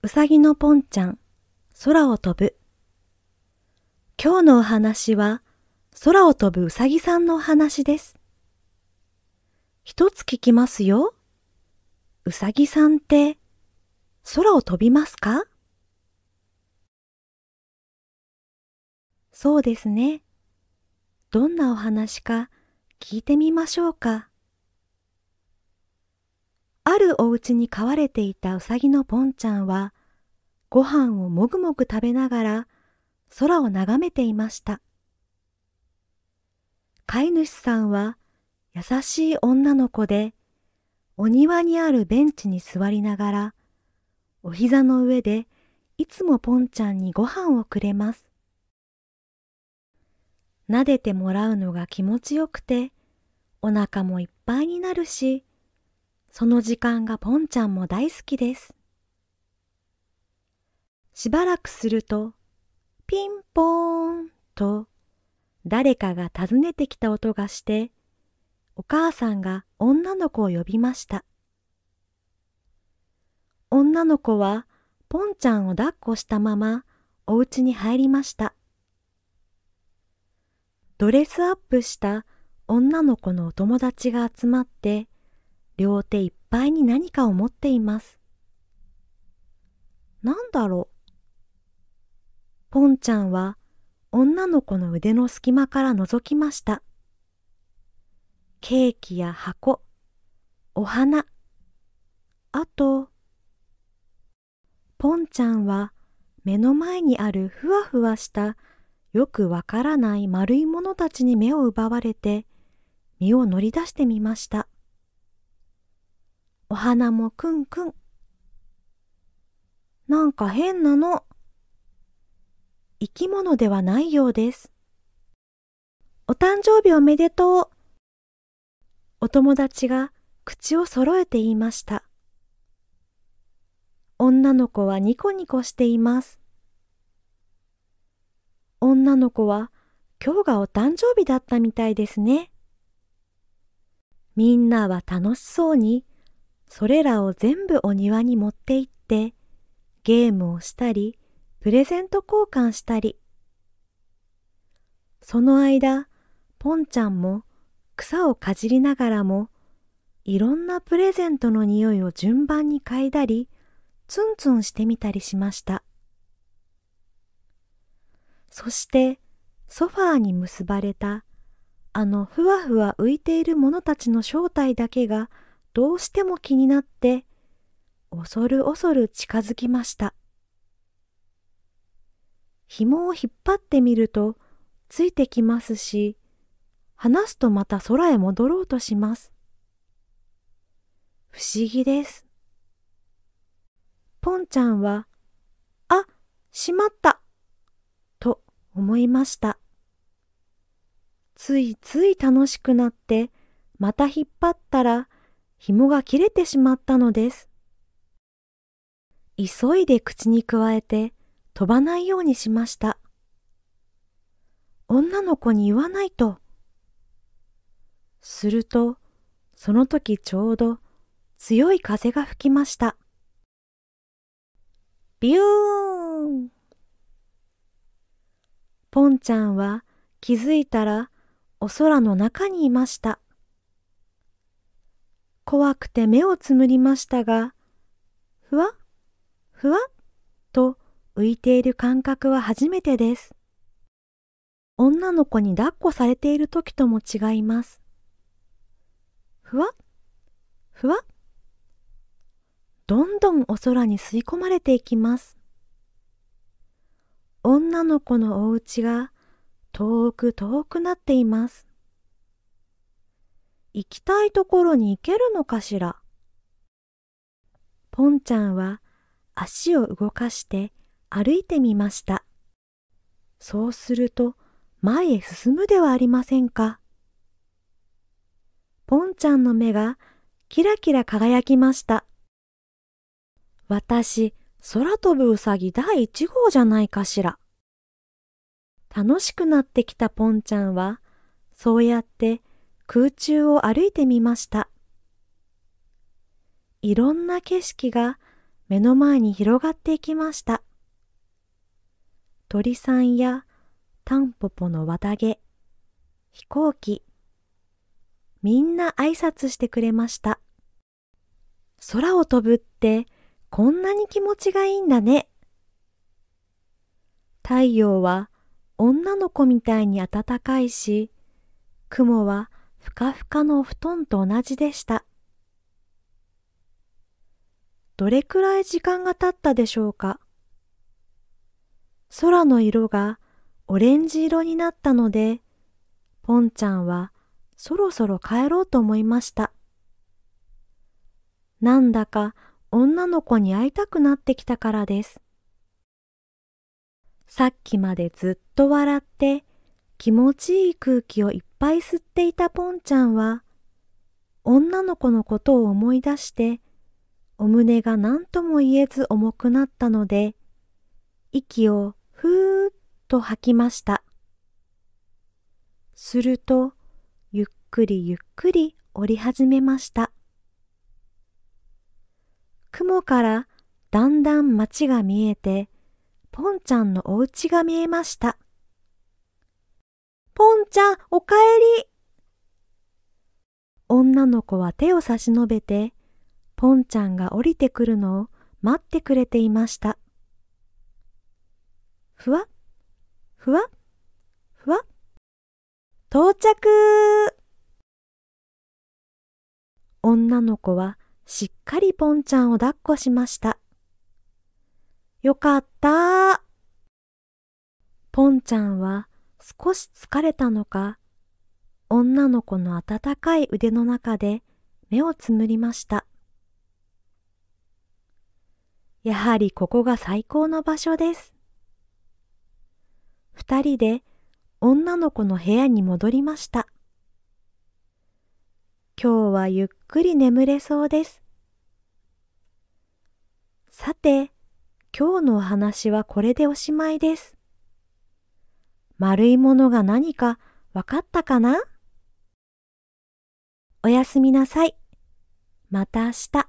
うさぎのぽんちゃん、空を飛ぶ。今日のお話は、空を飛ぶうさぎさんのお話です。一つ聞きますよ。うさぎさんって、空を飛びますかそうですね。どんなお話か聞いてみましょうか。あるお家に飼われていたうさぎのぽんちゃんは、ご飯をもぐもぐ食べながら空を眺めていました。飼い主さんは優しい女の子で、お庭にあるベンチに座りながら、お膝の上でいつもぽんちゃんにご飯をくれます。撫でてもらうのが気持ちよくて、お腹もいっぱいになるし、その時間がポンちゃんも大好きです。しばらくすると、ピンポーンと誰かが訪ねてきた音がして、お母さんが女の子を呼びました。女の子はポンちゃんを抱っこしたままお家に入りました。ドレスアップした女の子のお友達が集まって両手いっぱいに何かを持っています。なんだろう。ポンちゃんは女の子の腕の隙間から覗きました。ケーキや箱、お花、あと、ポンちゃんは目の前にあるふわふわしたよくわからない丸いものたちに目を奪われて身を乗り出してみました。花もくんくん。なんか変なの。生き物ではないようです。お誕生日おめでとう。お友達が口を揃えて言いました。女の子はニコニコしています。女の子は今日がお誕生日だったみたいですね。みんなは楽しそうにそれらを全部お庭に持って行って、ゲームをしたり、プレゼント交換したり。その間、ポンちゃんも草をかじりながらも、いろんなプレゼントの匂いを順番に嗅いだり、ツンツンしてみたりしました。そして、ソファーに結ばれた、あのふわふわ浮いているものたちの正体だけが、どうしても気になって、恐る恐る近づきました。紐を引っ張ってみると、ついてきますし、離すとまた空へ戻ろうとします。不思議です。ポンちゃんは、あ、しまった、と思いました。ついつい楽しくなって、また引っ張ったら、紐が切れてしまったのです。急いで口にくわえて飛ばないようにしました。女の子に言わないと。すると、その時ちょうど強い風が吹きました。ビューンポンちゃんは気づいたらお空の中にいました。怖くて目をつむりましたが、ふわ、っ、ふわっと浮いている感覚は初めてです。女の子に抱っこされている時とも違います。ふわっ、ふわっ。どんどんお空に吸い込まれていきます。女の子のお家が遠く遠くなっています。行きたいところに行けるのかしらポンちゃんは足を動かして歩いてみました。そうすると前へ進むではありませんか。ポンちゃんの目がキラキラ輝きました。私、空飛ぶうさぎ第1号じゃないかしら。楽しくなってきたポンちゃんは、そうやって空中を歩いてみました。いろんな景色が目の前に広がっていきました。鳥さんやタンポポの綿毛、飛行機、みんな挨拶してくれました。空を飛ぶってこんなに気持ちがいいんだね。太陽は女の子みたいに暖かいし、雲はふかふかの布団と同じでした。どれくらい時間が経ったでしょうか空の色がオレンジ色になったので、ポンちゃんはそろそろ帰ろうと思いました。なんだか女の子に会いたくなってきたからです。さっきまでずっと笑って気持ちいい空気をいっぱい吸っていたポンちゃんは、女の子のことを思い出して、お胸が何とも言えず重くなったので、息をふーっと吐きました。すると、ゆっくりゆっくり折り始めました。雲からだんだん街が見えて、ポンちゃんのお家が見えました。ポンちゃん、おかえり。女の子は手を差し伸べて、ポンちゃんが降りてくるのを待ってくれていました。ふわ、ふわ、ふわ。到着女の子はしっかりポンちゃんを抱っこしました。よかったポンちゃんは少し疲れたのか、女の子の温かい腕の中で目をつむりました。やはりここが最高の場所です。二人で女の子の部屋に戻りました。今日はゆっくり眠れそうです。さて、今日のお話はこれでおしまいです。丸いものが何かわかったかなおやすみなさい。また明日。